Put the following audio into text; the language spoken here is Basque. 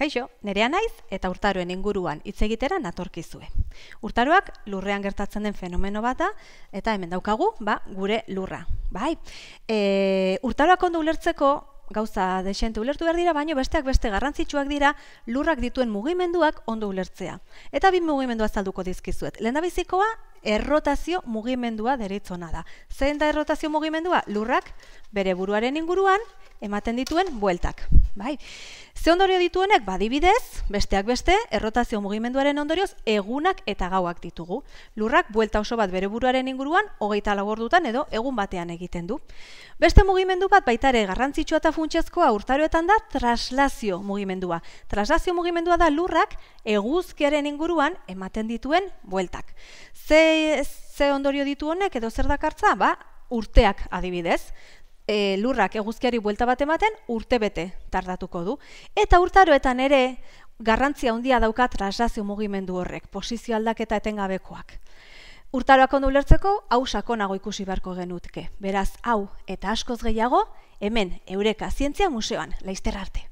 Kaixo, nerea naiz eta urtaroen inguruan hitz egitera natorkizue. Urtaroak lurrean gertatzen den fenomeno bata eta hemen daukagu, ba, gure lurra. Bai. E, urtaroak ondo ulertzeko gauza desente ulertu behar dira, baino besteak beste garrantzitsuak dira lurrak dituen mugimenduak ondo ulertzea. Eta bi mugimendua azalduko dizkizuet. Lehendabizikoa errotazio mugimendua deritzona da. Zein da errotazio mugimendua? Lurrak bere buruaren inguruan ematen dituen bueltak. Bai. Ze ondorio dituenek Badibidez, ba, besteak beste, errotazio mugimenduaren ondorioz egunak eta gauak ditugu. Lurrak buelta oso bat bere buruaren inguruan 24 ordutan edo egun batean egiten du. Beste mugimendu bat baitare garrantzitsua eta funtsezkoa urtaroetan da traslazio mugimendua. Traslazio mugimendua da lurrak eguzkiaren inguruan ematen dituen bueltak. Ze, ze ondorio ditu honek edo zer dakartza? Ba, urteak adibidez e, lurrak eguzkiari buelta bat ematen urtebete tardatuko du. Eta urtaroetan ere garrantzia handia dauka traslazio mugimendu horrek, posizio aldaketa etengabekoak. Urtaroak ondu hausako hau sakonago ikusi beharko genutke. Beraz, hau eta askoz gehiago, hemen Eureka Zientzia Museoan, laizter arte.